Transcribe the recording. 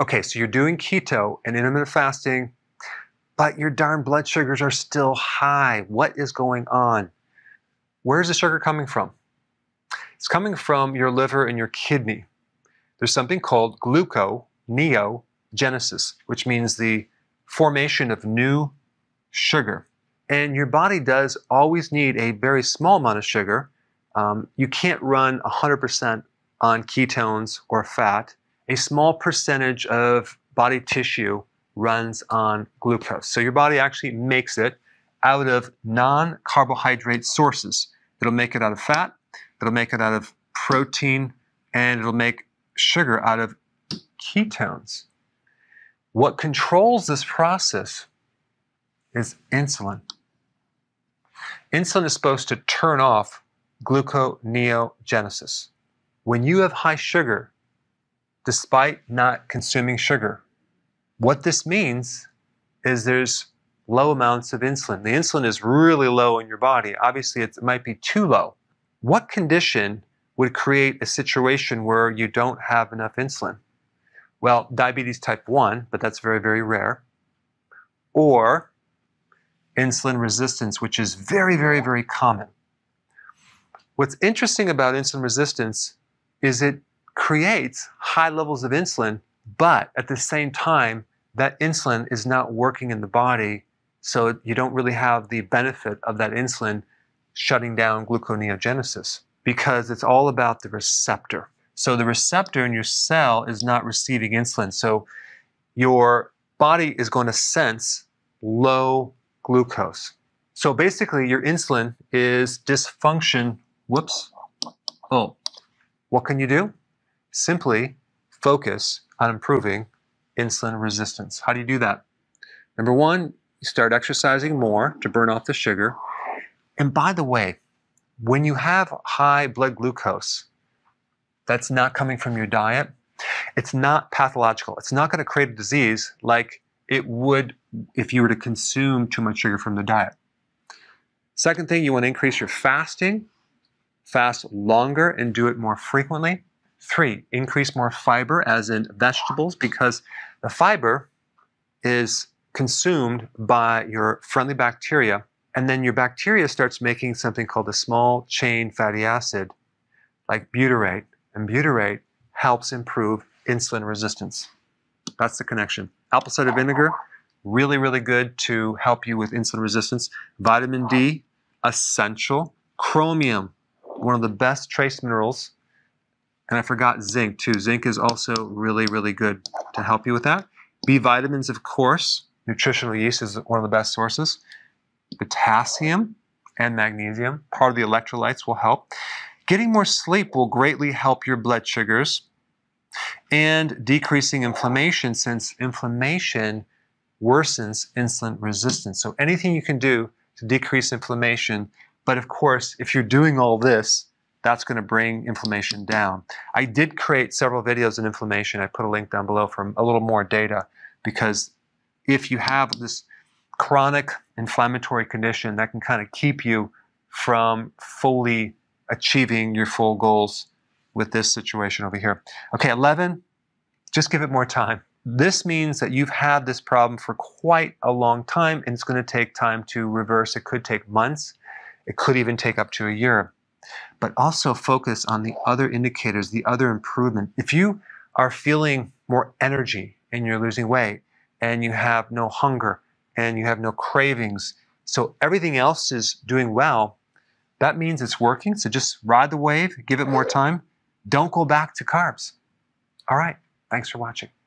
okay, so you're doing keto and intermittent fasting, but your darn blood sugars are still high. What is going on? Where's the sugar coming from? It's coming from your liver and your kidney. There's something called gluconeogenesis, which means the formation of new sugar. And your body does always need a very small amount of sugar. Um, you can't run 100% on ketones or fat a small percentage of body tissue runs on glucose. So your body actually makes it out of non carbohydrate sources. It'll make it out of fat, it'll make it out of protein, and it'll make sugar out of ketones. What controls this process is insulin. Insulin is supposed to turn off gluconeogenesis. When you have high sugar, despite not consuming sugar. What this means is there's low amounts of insulin. The insulin is really low in your body. Obviously, it might be too low. What condition would create a situation where you don't have enough insulin? Well, diabetes type 1, but that's very, very rare. Or insulin resistance, which is very, very, very common. What's interesting about insulin resistance is it creates high levels of insulin, but at the same time, that insulin is not working in the body, so you don't really have the benefit of that insulin shutting down gluconeogenesis because it's all about the receptor. So the receptor in your cell is not receiving insulin. So your body is going to sense low glucose. So basically, your insulin is dysfunction. Whoops. Oh, what can you do? Simply focus on improving insulin resistance. How do you do that? Number one, you start exercising more to burn off the sugar. And by the way, when you have high blood glucose, that's not coming from your diet. It's not pathological. It's not going to create a disease like it would if you were to consume too much sugar from the diet. Second thing, you want to increase your fasting, fast longer and do it more frequently. Three, increase more fiber, as in vegetables, because the fiber is consumed by your friendly bacteria. And then your bacteria starts making something called a small chain fatty acid, like butyrate. And butyrate helps improve insulin resistance. That's the connection. Apple cider vinegar, really, really good to help you with insulin resistance. Vitamin D, essential. Chromium, one of the best trace minerals and I forgot zinc too. Zinc is also really, really good to help you with that. B vitamins, of course. Nutritional yeast is one of the best sources. Potassium and magnesium, part of the electrolytes, will help. Getting more sleep will greatly help your blood sugars and decreasing inflammation since inflammation worsens insulin resistance. So anything you can do to decrease inflammation. But of course, if you're doing all this, that's going to bring inflammation down. I did create several videos on inflammation. I put a link down below for a little more data because if you have this chronic inflammatory condition, that can kind of keep you from fully achieving your full goals with this situation over here. Okay, 11, just give it more time. This means that you've had this problem for quite a long time and it's going to take time to reverse. It could take months. It could even take up to a year but also focus on the other indicators, the other improvement. If you are feeling more energy and you're losing weight and you have no hunger and you have no cravings, so everything else is doing well, that means it's working. So just ride the wave, give it more time. Don't go back to carbs. All right. Thanks for watching.